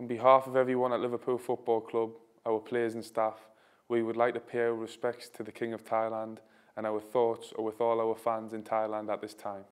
On behalf of everyone at Liverpool Football Club, our players and staff, we would like to pay our respects to the King of Thailand and our thoughts are with all our fans in Thailand at this time.